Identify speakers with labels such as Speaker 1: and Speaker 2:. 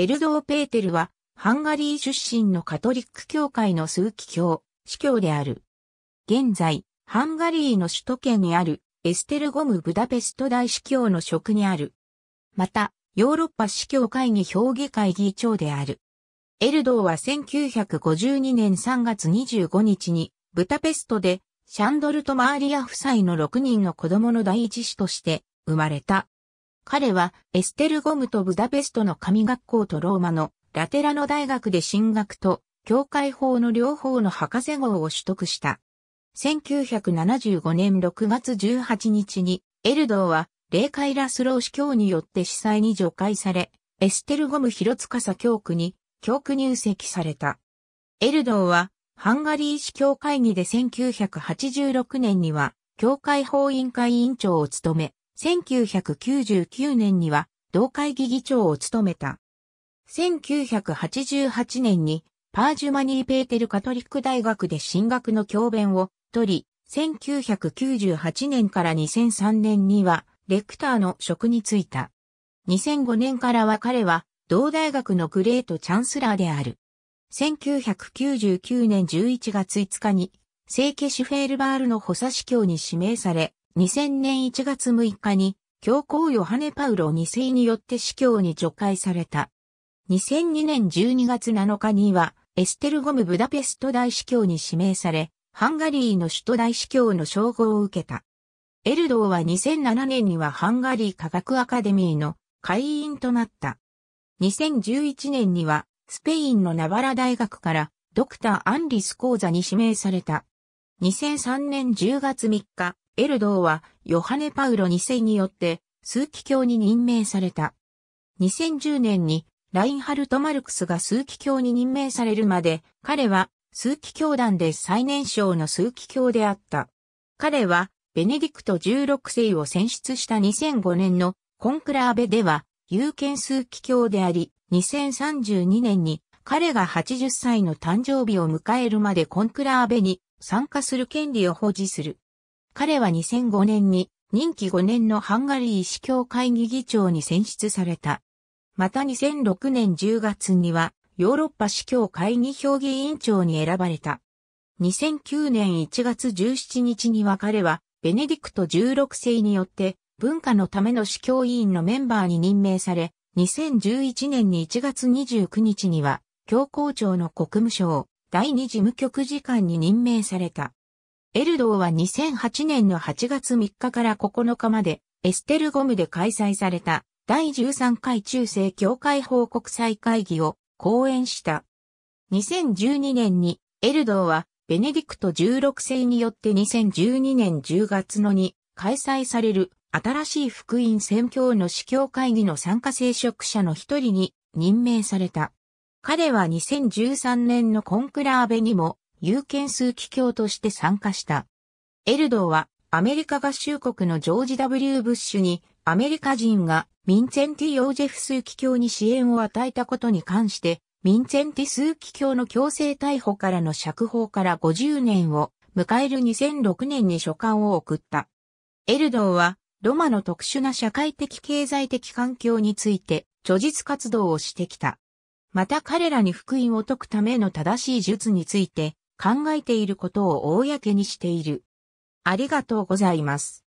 Speaker 1: エルドー・ペーテルは、ハンガリー出身のカトリック教会の数奇教、司教である。現在、ハンガリーの首都圏にある、エステルゴム・ブダペスト大司教の職にある。また、ヨーロッパ司教会議評議会議長である。エルドーは1952年3月25日に、ブダペストで、シャンドルト・マーリア夫妻の6人の子供の第一子として生まれた。彼はエステルゴムとブダペストの神学校とローマのラテラノ大学で進学と教会法の両方の博士号を取得した。1975年6月18日にエルドーは霊界ラスロー司教によって司祭に除外され、エステルゴム広司教区に教区入籍された。エルドーはハンガリー司教会議で1986年には教会法委員会委員長を務め、1999年には同会議議長を務めた。1988年にパージュマニー・ペーテル・カトリック大学で進学の教鞭を取り、1998年から2003年にはレクターの職に就いた。2005年からは彼は同大学のグレートチャンスラーである。1999年11月5日に聖ケシュフェールバールの補佐司教に指名され、2000年1月6日に教皇ヨハネ・パウロ2世によって司教に除外された。2002年12月7日には、エステルゴムブダペスト大司教に指名され、ハンガリーの首都大司教の称号を受けた。エルドーは2007年にはハンガリー科学アカデミーの会員となった。2011年には、スペインのナバラ大学からドクター・アンリス講座に指名された。2003年10月3日、エルドーはヨハネ・パウロ2世によって数奇教に任命された。2010年にラインハルト・マルクスが数奇教に任命されるまで、彼は数奇教団で最年少の数奇教であった。彼はベネディクト16世を選出した2005年のコンクラーベでは有権数奇教であり、2032年に彼が80歳の誕生日を迎えるまでコンクラーベに参加する権利を保持する。彼は2005年に任期5年のハンガリー司教会議議長に選出された。また2006年10月にはヨーロッパ司教会議評議員長に選ばれた。2009年1月17日には彼はベネディクト16世によって文化のための司教委員のメンバーに任命され、2011年に1月29日には教皇庁の国務省第二事務局次官に任命された。エルドーは2008年の8月3日から9日まで、エステルゴムで開催された第13回中世教会報告祭会議を講演した。2012年にエルドーはベネディクト16世によって2012年10月のに開催される新しい福音宣教の司教会議の参加聖職者の一人に任命された。彼は2013年のコンクラーベにも有権数奇教として参加した。エルドーはアメリカ合衆国のジョージ W. ブッシュにアメリカ人がミンツェンティ・ヨージェフ数奇教に支援を与えたことに関してミンツェンティ数奇教の強制逮捕からの釈放から50年を迎える2006年に書簡を送った。エルドーはロマの特殊な社会的経済的環境について著述活動をしてきた。また彼らに福音を説くための正しい術について考えていることを公にしている。ありがとうございます。